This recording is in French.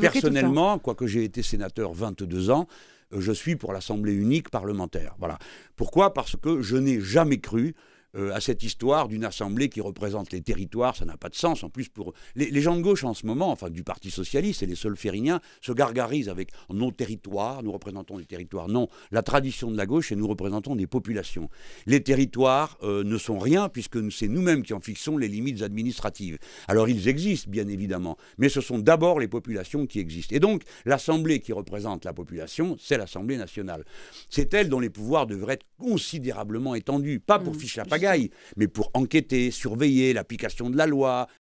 Personnellement, quoique j'ai été sénateur 22 ans, euh, je suis pour l'Assemblée unique parlementaire. Voilà. Pourquoi Parce que je n'ai jamais cru euh, à cette histoire d'une assemblée qui représente les territoires, ça n'a pas de sens. En plus, pour les, gens de gauche en ce moment, enfin du Parti socialiste et les solfériniens, se gargarisent avec nos territoires, nous représentons des territoires. Non, la tradition de la gauche, et nous représentons des populations. Les territoires euh, ne sont rien puisque c'est nous-mêmes qui en fixons les limites administratives. Alors ils existent, bien évidemment, mais ce sont d'abord les populations qui existent. Et donc, l'assemblée qui représente la population, c'est l'assemblée nationale. C'est elle dont les pouvoirs devraient être considérablement étendus, pas pour mmh, fiche la pagaille mais pour enquêter, surveiller l'application de la loi,